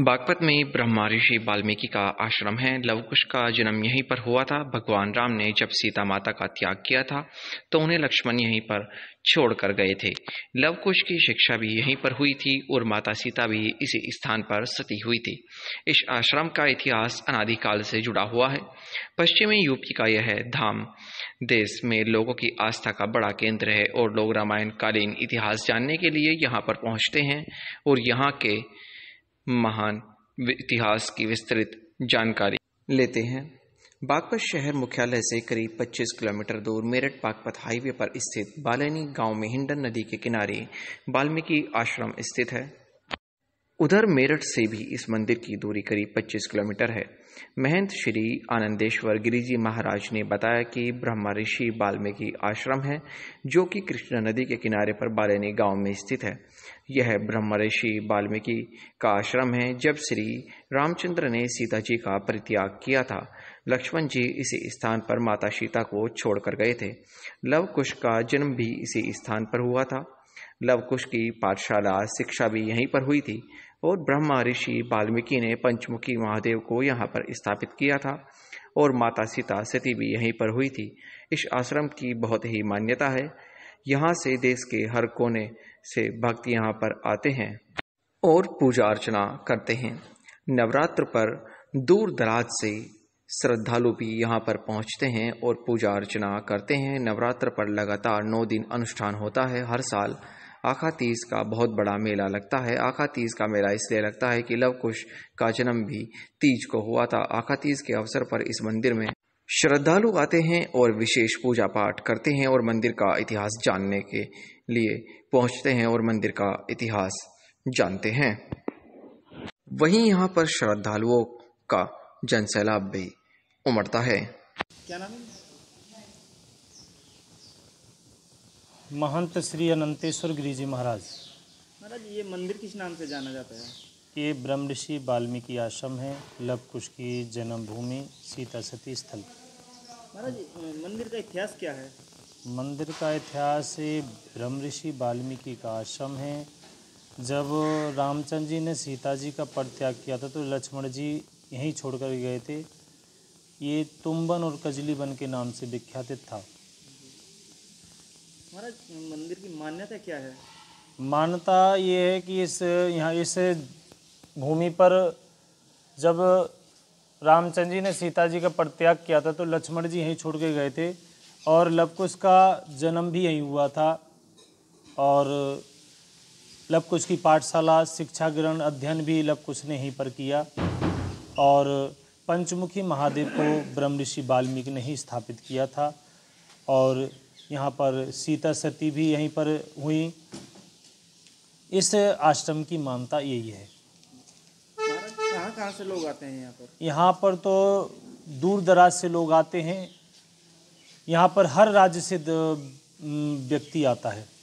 बागपत में ब्रह्मा ऋषि वाल्मीकि का आश्रम है लवकुश का जन्म यहीं पर हुआ था भगवान राम ने जब सीता माता का त्याग किया था तो उन्हें लक्ष्मण यहीं पर छोड़ कर गए थे लवकुश की शिक्षा भी यहीं पर हुई थी और माता सीता भी इसी स्थान पर सती हुई थी इस आश्रम का इतिहास अनादिकाल से जुड़ा हुआ है पश्चिमी यूपी का यह धाम देश में लोगों की आस्था का बड़ा केंद्र है और लोग रामायण कालीन इतिहास जानने के लिए यहाँ पर पहुँचते हैं और यहाँ के महान इतिहास की विस्तृत जानकारी लेते हैं बागपत शहर मुख्यालय से करीब 25 किलोमीटर दूर मेरठ बागपत हाईवे पर स्थित बालैनी गांव में हिंडन नदी के किनारे वाल्मीकि आश्रम स्थित है उधर मेरठ से भी इस मंदिर की दूरी करीब 25 किलोमीटर है महंत श्री आनंदेश्वर गिरिजी महाराज ने बताया कि ब्रह्मा ऋषि वाल्मीकि आश्रम है जो कि कृष्णा नदी के किनारे पर बालेनी गांव में स्थित है यह ब्रह्मा ऋषि वाल्मीकि का आश्रम है जब श्री रामचंद्र ने सीता जी का परित्याग किया था लक्ष्मण जी इसी स्थान पर माता सीता को छोड़कर गए थे लव कुश का जन्म भी इसी स्थान पर हुआ था लवकुश की पाठशाला शिक्षा भी यहीं पर हुई थी और ब्रह्मा ऋषि वाल्मीकि ने पंचमुखी महादेव को यहाँ पर स्थापित किया था और माता सीता सती भी यहीं पर हुई थी इस आश्रम की बहुत ही मान्यता है यहाँ से देश के हर कोने से भक्त यहाँ पर आते हैं और पूजा अर्चना करते हैं नवरात्र पर दूर दराज से श्रद्धालु भी यहाँ पर पहुँचते हैं और पूजा अर्चना करते हैं नवरात्र पर लगातार नौ दिन अनुष्ठान होता है हर साल आखा तीज का बहुत बड़ा मेला लगता है आखा तीज का मेला इसलिए लगता है कि लवकुश का जन्म भी तीज को हुआ था आखा तीज के अवसर पर इस मंदिर में श्रद्धालु आते हैं और विशेष पूजा पाठ करते हैं और मंदिर का इतिहास जानने के लिए पहुंचते हैं और मंदिर का इतिहास जानते हैं वहीं यहाँ पर श्रद्धालुओं का जनसैलाब भी उमड़ता है क्या नाम है महंत श्री अनंतेश्वर गिरी जी महाराज महाराज ये मंदिर किस नाम से जाना जाता है ये ब्रह्म ऋषि वाल्मीकि आश्रम है लव कुश की जन्मभूमि सीता सती स्थल महाराज मंदिर का इतिहास क्या है मंदिर का इतिहास ब्रह्म ऋषि वाल्मीकि का आश्रम है जब रामचंद्र जी ने सीता जी का परित्याग किया था तो लक्ष्मण जी यहीं छोड़कर गए थे ये तुम्बन और कजली बन के नाम से विख्यातित था महाराज मंदिर की मान्यता क्या है मान्यता ये है कि इस यहाँ इस भूमि पर जब रामचंद्र जी ने सीता जी का परित्याग किया था तो लक्ष्मण जी यहीं छोड़ के गए थे और लवकुश का जन्म भी यहीं हुआ था और लवकुश की पाठशाला शिक्षा ग्रहण अध्ययन भी लवकुश ने यहीं पर किया और पंचमुखी महादेव को ब्रह्म ऋषि वाल्मीकि ने ही स्थापित किया था और यहाँ पर सीता सती भी यहीं पर हुई इस आश्रम की मानता यही है कहाँ कहाँ से लोग आते हैं यहाँ पर यहाँ पर तो दूर दराज से लोग आते हैं यहाँ पर हर राज्य से व्यक्ति आता है